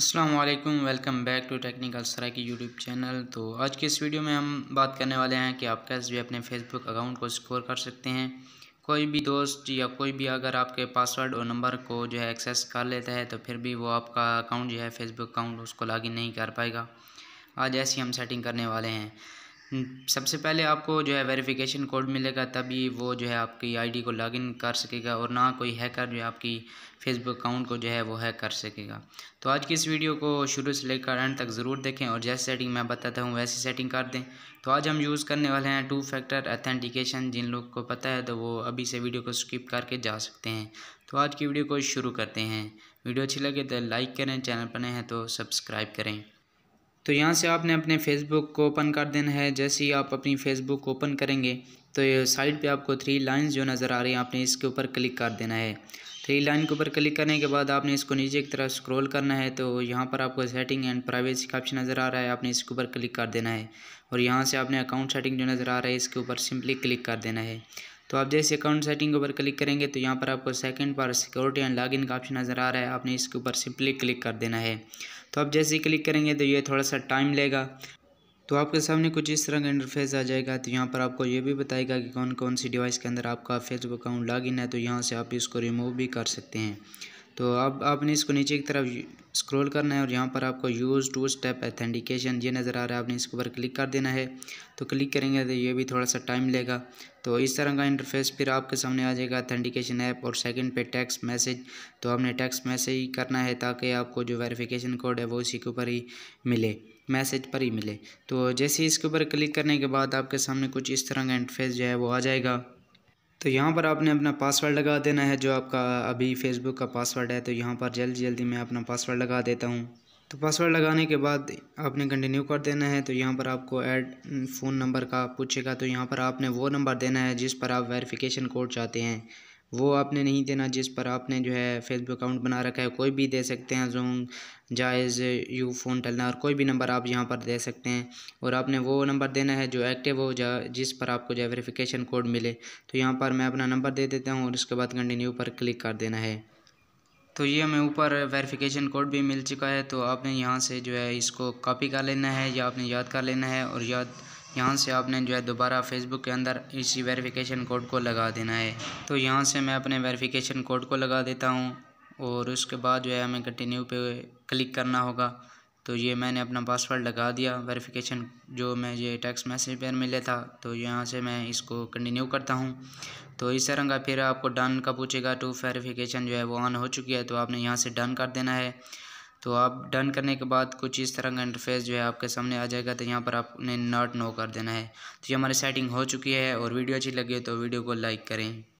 Aslam welcome back to technical Sarai की YouTube channel तो आज के इस वीडियो में हम बात करने वाले हैं कि आप कैसे भी अपने फेसबुक अकाउंट को स्कोर कर सकते हैं कोई भी दोस्त या कोई भी अगर आपके पासवर्ड और नंबर को जो है एक्सेस कर लेता है तो फिर भी वो आपका अकाउंट जो है फेसबुक अकाउंट उसको लॉगिन नहीं कर पाएगा आज ऐसी हम सेटिंग करने वाले हैं हम्म, सबसे पहले आपको जो है वेरिफिकेशन कोड मिलेगा तभी वो जो है आपकी आईडी को लॉगिन कर सकेगा और ना कोई हैकर जो है आपकी फेसबुक अकाउंट को जो है वो हैक कर सकेगा तो आज की इस वीडियो को शुरू से लेकर एंड तक ज़रूर देखें और जैसे सेटिंग मैं बताता हूँ वैसी सेटिंग कर दें तो आज हम यूज़ करने वाले हैं टू फैक्टर अथेंटिकेशन जिन लोग को पता है तो वो अभी से वीडियो को स्किप करके जा सकते हैं तो आज की वीडियो को शुरू करते हैं वीडियो अच्छी लगे तो लाइक करें चैनल पर नए हैं तो सब्सक्राइब करें तो यहाँ से आपने अपने फेसबुक को ओपन कर देना है जैसे ही आप अपनी फेसबुक ओपन करेंगे तो ये साइड पे आपको थ्री लाइंस जो नज़र आ रही हैं आपने इसके ऊपर क्लिक कर देना है थ्री लाइन के ऊपर क्लिक करने के बाद आपने इसको नीचे की तरफ स्क्रॉल करना है तो यहाँ पर आपको सेटिंग एंड प्राइवेसी का ऑप्शन नज़र आ रहा है आपने इसके ऊपर क्लिक कर देना है और यहाँ से आपने अकाउंट सेटिंग जो नज़र आ रहा है इसके ऊपर सिंपली क्लिक कर देना है तो आप जैसे अकाउंट सेटिंग के ऊपर क्लिक करेंगे तो यहाँ पर आपको सेकंड पर सिक्योरिटी एंड लॉगिन का ऑप्शन नज़र आ रहा है आपने इसके ऊपर सिंपली क्लिक कर देना है तो आप जैसे ही क्लिक करेंगे तो ये थोड़ा सा टाइम लेगा तो आपके सामने कुछ इस तरह का इंटरफेस आ जाएगा तो यहाँ पर आपको ये भी बताएगा कि कौन कौन सी डिवाइस के अंदर आपका फेसबुक अकाउंट लॉगिन है तो यहाँ से आप इसको रिमूव भी कर सकते हैं तो अब आपने इसको नीचे की तरफ स्क्रॉल करना है और यहाँ पर आपको यूज़ टू स्टेप एथेंटिकेशन ये नज़र आ रहा है आपने इसके ऊपर क्लिक कर देना है तो क्लिक करेंगे तो ये भी थोड़ा सा टाइम लेगा तो इस तरह का इंटरफेस फिर आपके सामने आ जाएगा अथेंटिकेशन ऐप और सेकंड पे टेक्स्ट मैसेज तो आपने टेक्स्ट मैसेज ही करना है ताकि आपको जो वेरिफिकेशन कोड है वो इसी के ऊपर ही मिले मैसेज पर ही मिले तो जैसे इसके ऊपर क्लिक करने के बाद आपके सामने कुछ इस तरह का इंटरफेस जो है वो आ जाएगा तो यहाँ पर आपने अपना पासवर्ड लगा देना है जो आपका अभी फेसबुक का पासवर्ड है तो यहाँ पर जल्दी जल्दी मैं अपना पासवर्ड लगा देता हूँ तो पासवर्ड लगाने के बाद आपने कंटिन्यू कर देना है तो यहाँ पर आपको ऐड फ़ोन नंबर का पूछेगा तो यहाँ पर आपने वो नंबर देना है जिस पर आप वेरिफिकेशन कोड चाहते हैं वो आपने नहीं देना जिस पर आपने जो है फेसबुक अकाउंट बना रखा है कोई भी दे सकते हैं जोंग जायज़ यू फ़ोन टलना और कोई भी नंबर आप यहाँ पर दे सकते हैं और आपने वो नंबर देना है जो एक्टिव हो जा जिस पर आपको जो है वेरीफिकेशन कोड मिले तो यहाँ पर मैं अपना नंबर दे देता हूँ और उसके बाद कंटिन्यू पर क्लिक कर देना है तो ये हमें ऊपर वेरिफिकेशन कोड भी मिल चुका है तो आपने यहाँ से जो है इसको कॉपी कर लेना है या आपने याद कर लेना है और याद यहाँ से आपने जो है दोबारा फेसबुक के अंदर इसी वेरिफिकेशन कोड को लगा देना है तो यहाँ से मैं अपने वेरिफिकेशन कोड को लगा देता हूँ और उसके बाद जो है हमें कंटिन्यू पे क्लिक करना होगा तो ये मैंने अपना पासवर्ड लगा दिया वेरिफिकेशन जो मैं ये टेक्स्ट मैसेज पर मिले था तो यहाँ से मैं इसको कंटिन्यू करता हूँ तो इस तरह का फिर आपको डन का पूछेगा टू तो वेरिफिकेशन जो है वो ऑन हो चुकी है तो आपने यहाँ से डन कर देना है तो आप डन करने के बाद कुछ इस तरह का इंटरफेस जो है आपके सामने आ जाएगा तो यहाँ पर आपने नॉट नो कर देना है तो ये हमारी सेटिंग हो चुकी है और वीडियो अच्छी लगी है तो वीडियो को लाइक करें